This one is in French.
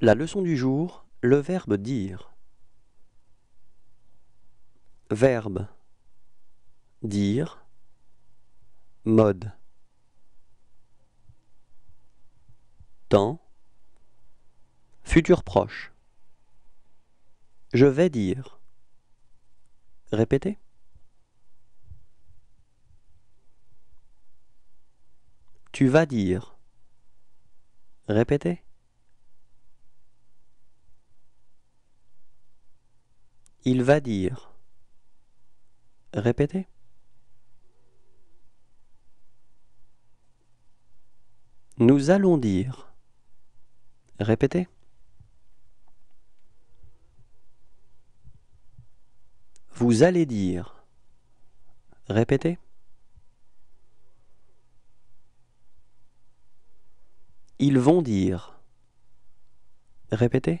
La leçon du jour, le verbe dire. Verbe dire mode temps futur proche je vais dire répétez tu vas dire répétez Il va dire. Répétez. Nous allons dire. Répétez. Vous allez dire. Répétez. Ils vont dire. Répétez.